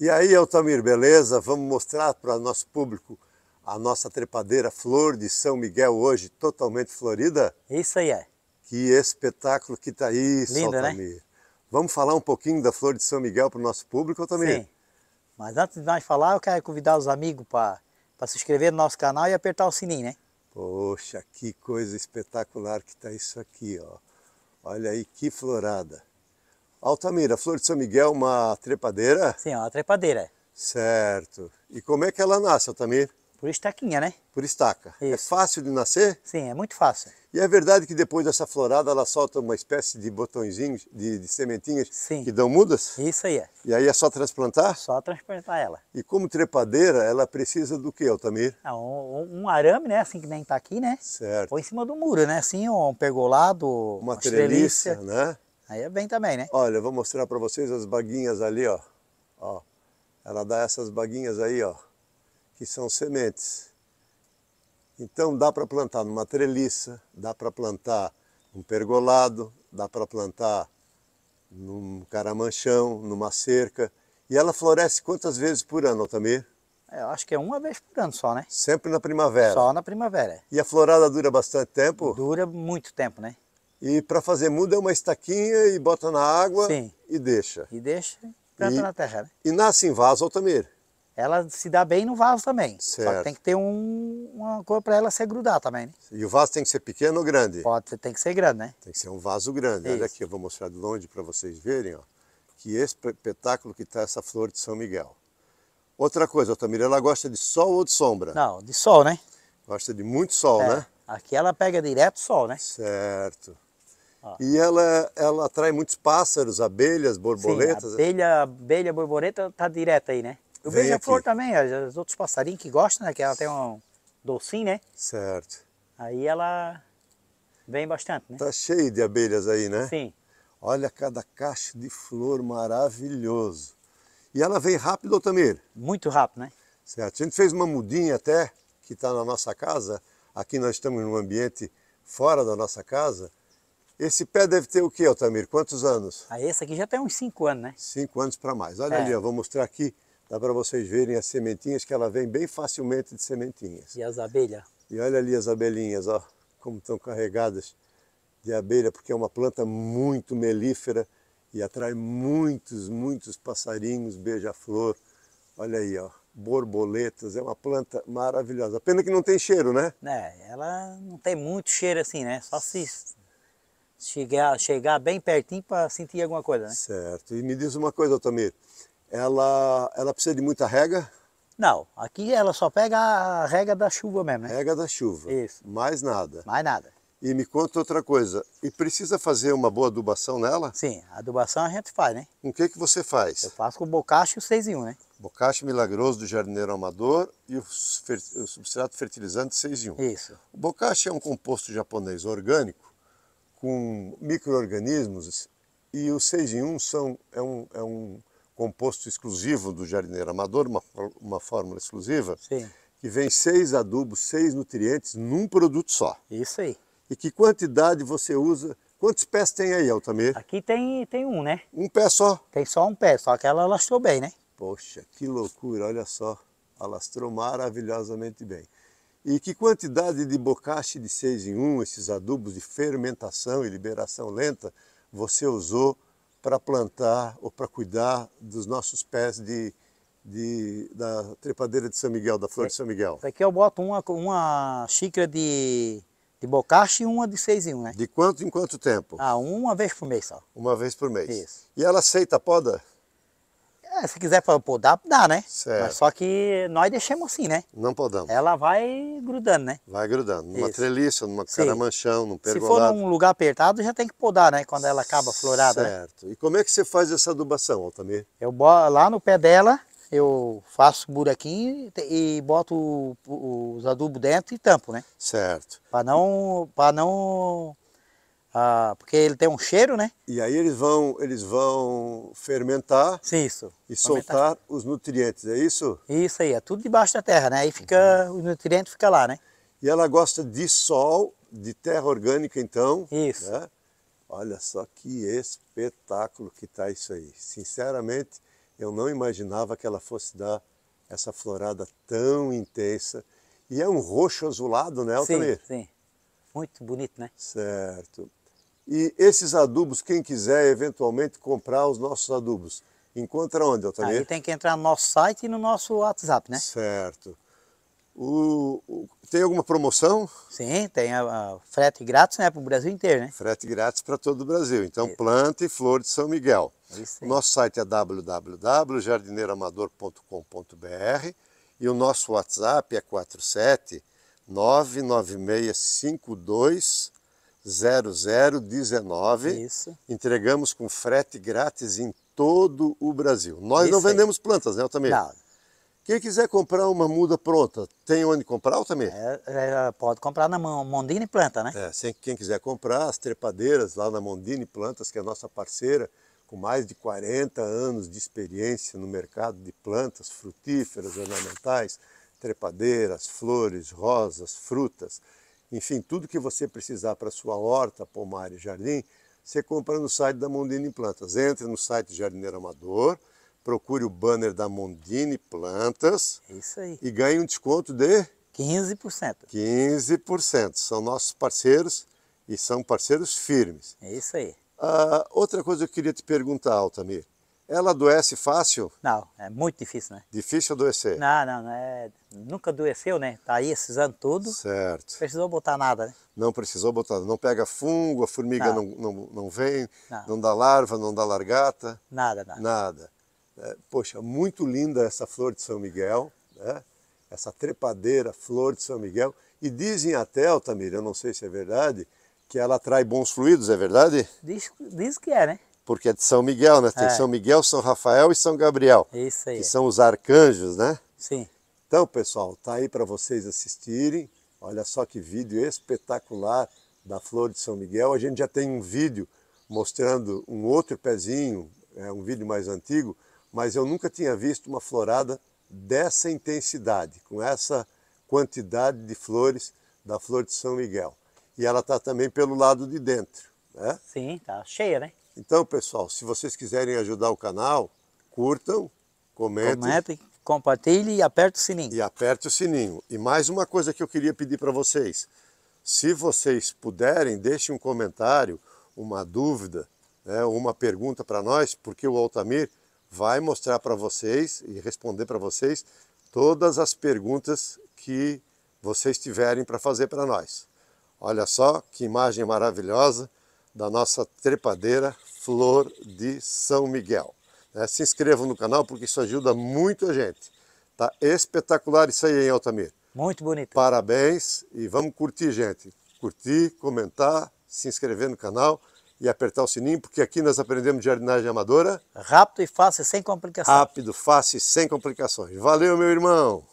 E aí, Altamir, beleza? Vamos mostrar para nosso público a nossa trepadeira Flor de São Miguel hoje totalmente florida? Isso aí é. Que espetáculo que está aí, Lindo, né? Altamir. Né? Vamos falar um pouquinho da Flor de São Miguel para o nosso público, Altamir? Sim. Mas antes de nós falar, eu quero convidar os amigos para se inscrever no nosso canal e apertar o sininho, né? Poxa, que coisa espetacular que está isso aqui, ó. Olha aí que florada. Altamira, Flor de São Miguel, uma trepadeira? Sim, é uma trepadeira. É. Certo. E como é que ela nasce, Altamira? Por estaquinha, né? Por estaca. É Isso. É fácil de nascer? Sim, é muito fácil. E é verdade que depois dessa florada ela solta uma espécie de botõezinhos, de, de sementinhas Sim. que dão mudas? Isso aí é. E aí é só transplantar? Só transplantar ela. E como trepadeira, ela precisa do que, Altamir? Ah, um, um, arame, né? Assim que nem tá aqui, né? Certo. Ou em cima do muro, né? Assim, um pergolado, uma, uma treliça, né? Aí é bem também, né? Olha, eu vou mostrar para vocês as baguinhas ali, ó. ó. Ela dá essas baguinhas aí, ó, que são sementes. Então dá para plantar numa treliça, dá para plantar num pergolado, dá para plantar num caramanchão, numa cerca. E ela floresce quantas vezes por ano, Otamir? É, eu acho que é uma vez por ano só, né? Sempre na primavera? Só na primavera. É. E a florada dura bastante tempo? Dura muito tempo, né? E para fazer muda é uma estaquinha e bota na água Sim. e deixa. E deixa e planta na terra. Né? E nasce em vaso altamira. Ela se dá bem no vaso também. Certo. Só que tem que ter um, uma coisa para ela se grudar também. Né? E o vaso tem que ser pequeno ou grande? Pode, tem que ser grande, né? Tem que ser um vaso grande. Isso. Olha aqui, eu vou mostrar de longe para vocês verem, ó, que espetáculo que está essa flor de São Miguel. Outra coisa, Altamira, ela gosta de sol ou de sombra? Não, de sol, né? Gosta de muito sol, é. né? Aqui ela pega direto sol, né? Certo. E ela, ela atrai muitos pássaros, abelhas, borboletas. Sim, abelha, abelha, borboleta está direto aí, né? O beija-flor também, os outros passarinhos que gostam, né? Que ela tem um docinho, né? Certo. Aí ela vem bastante, né? Tá cheio de abelhas aí, né? Sim. Olha cada caixa de flor maravilhoso. E ela vem rápido, Otamir? Muito rápido, né? Certo. A gente fez uma mudinha até, que está na nossa casa. Aqui nós estamos num ambiente fora da nossa casa. Esse pé deve ter o que, Altamir? Quantos anos? Ah, esse aqui já tem uns 5 anos, né? 5 anos para mais. Olha é. ali, vou mostrar aqui, dá para vocês verem as sementinhas, que ela vem bem facilmente de sementinhas. E as abelhas? E olha ali as abelhinhas, ó, como estão carregadas de abelha, porque é uma planta muito melífera e atrai muitos, muitos passarinhos, beija-flor. Olha aí, ó, borboletas, é uma planta maravilhosa. Pena que não tem cheiro, né? É, ela não tem muito cheiro assim, né? Só se chegar, chegar bem pertinho para sentir alguma coisa, né? Certo. E me diz uma coisa, Otamir, ela, ela precisa de muita rega? Não, aqui ela só pega a rega da chuva mesmo, né? Rega da chuva. Isso. Mais nada. Mais nada. E me conta outra coisa, e precisa fazer uma boa adubação nela? Sim, adubação a gente faz, né? Com o que, que você faz? Eu faço com o bocacho 6 em 1, né? Bocacho milagroso do jardineiro amador e o, o substrato fertilizante 6 em 1. Isso. O bocacho é um composto japonês orgânico com micro-organismos e o 6 em 1 são, é, um, é um composto exclusivo do jardineiro amador, uma, uma fórmula exclusiva, Sim. que vem seis adubos, seis nutrientes num produto só. Isso aí. E que quantidade você usa? Quantos pés tem aí, Altamir? Aqui tem, tem um, né? Um pé só? Tem só um pé, só que ela lastrou bem, né? Poxa, que loucura, olha só. Alastrou maravilhosamente bem. E que quantidade de bocache de 6 em 1, esses adubos de fermentação e liberação lenta, você usou para plantar ou para cuidar dos nossos pés de, de, da trepadeira de São Miguel, da flor de é, São Miguel? Aqui eu boto uma, uma xícara de, de bocache e uma de 6 em 1, né? De quanto em quanto tempo? Ah, uma vez por mês só. Uma vez por mês. Isso. E ela aceita a poda? É, se quiser podar, dá, né? Certo. Mas só que nós deixamos assim, né? Não podamos. Ela vai grudando, né? Vai grudando. Numa Isso. treliça, numa caramanchão, num pergolado. Se for num lugar apertado, já tem que podar, né? Quando ela acaba florada, né? Certo. Né? E como é que você faz essa adubação, Altamir? Eu lá no pé dela, eu faço buraquinho e boto os adubos dentro e tampo, né? Certo. Para não, pra não ah, porque ele tem um cheiro, né? E aí eles vão, eles vão fermentar Sim, isso. e fermentar. soltar os nutrientes, é isso? Isso aí, é tudo debaixo da terra, né? Aí fica, uhum. os nutrientes fica lá, né? E ela gosta de sol, de terra orgânica então. Isso. Né? Olha só que espetáculo que tá isso aí. Sinceramente, eu não imaginava que ela fosse dar essa florada tão intensa. E é um roxo azulado, né, Altamir? Sim, sim. Muito bonito, né? Certo. E esses adubos, quem quiser eventualmente comprar os nossos adubos, encontra onde, Altamir? Aí tem que entrar no nosso site e no nosso WhatsApp, né? Certo. O, o, tem alguma promoção? Sim, tem a, a frete grátis né, para o Brasil inteiro, né? Frete grátis para todo o Brasil. Então, planta e flor de São Miguel. nosso site é www.jardineiroamador.com.br e o nosso WhatsApp é 47 99652 0019. Isso. Entregamos com frete grátis em todo o Brasil. Nós Isso não vendemos aí. plantas, né, também Não. Quem quiser comprar uma muda pronta, tem onde comprar, também É, é, pode comprar na Mondini Planta, né? É, sem, quem quiser comprar, as trepadeiras lá na Mondini Plantas, que é a nossa parceira, com mais de 40 anos de experiência no mercado de plantas frutíferas, ornamentais, trepadeiras, flores, rosas, frutas, enfim, tudo que você precisar para sua horta, pomar e jardim, você compra no site da Mondini Plantas. Entre no site Jardineiro Amador, procure o banner da Mondini Plantas. É isso aí. E ganhe um desconto de 15%. 15%. São nossos parceiros e são parceiros firmes. É isso aí. Uh, outra coisa que eu queria te perguntar, Altamir. Ela adoece fácil? Não, é muito difícil, né? Difícil adoecer? Não, não, não é... nunca adoeceu, né? Tá aí esses anos tudo. Certo. Não precisou botar nada, né? Não precisou botar, não pega fungo, a formiga não, não, não, não vem, não. não. dá larva, não dá largata? Nada, nada. Nada. É, poxa, muito linda essa flor de São Miguel, né? Essa trepadeira flor de São Miguel. E dizem até, Otamir, eu não sei se é verdade, que ela atrai bons fluidos, é verdade? Diz, diz que é, né? porque é de São Miguel, né? Tem é. São Miguel, São Rafael e São Gabriel. Isso aí. Que são os arcanjos, né? Sim. Então, pessoal, tá aí para vocês assistirem. Olha só que vídeo espetacular da flor de São Miguel. A gente já tem um vídeo mostrando um outro pezinho, é um vídeo mais antigo, mas eu nunca tinha visto uma florada dessa intensidade, com essa quantidade de flores da flor de São Miguel. E ela está também pelo lado de dentro, né? Sim, tá cheia, né? Então, pessoal, se vocês quiserem ajudar o canal, curtam, comentem. Comentem, compartilhem e aperte o sininho. E aperte o sininho. E mais uma coisa que eu queria pedir para vocês. Se vocês puderem, deixem um comentário, uma dúvida, né, uma pergunta para nós, porque o Altamir vai mostrar para vocês e responder para vocês todas as perguntas que vocês tiverem para fazer para nós. Olha só que imagem maravilhosa da nossa trepadeira Flor de São Miguel. É, se inscrevam no canal porque isso ajuda muito a gente. Tá espetacular isso aí, hein, Altamir? Muito bonito. Parabéns e vamos curtir, gente. Curtir, comentar, se inscrever no canal e apertar o sininho, porque aqui nós aprendemos jardinagem amadora. Rápido e fácil, sem complicações. Rápido, fácil e sem complicações. Valeu, meu irmão!